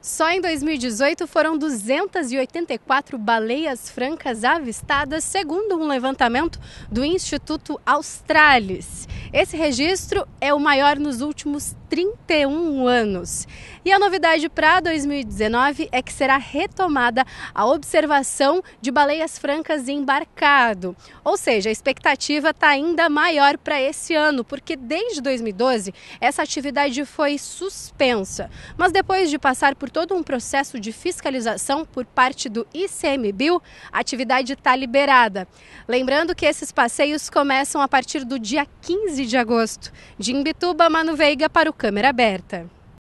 Só em 2018 foram 284 baleias francas avistadas, segundo um levantamento do Instituto Australis. Esse registro é o maior nos últimos 31 anos. E a novidade para 2019 é que será retomada a observação de baleias francas embarcado. Ou seja, a expectativa está ainda maior para esse ano, porque desde 2012 essa atividade foi suspensa. Mas depois de passar por por todo um processo de fiscalização por parte do ICMBio, a atividade está liberada. Lembrando que esses passeios começam a partir do dia 15 de agosto. De Imbituba, Mano Veiga para o Câmera Aberta.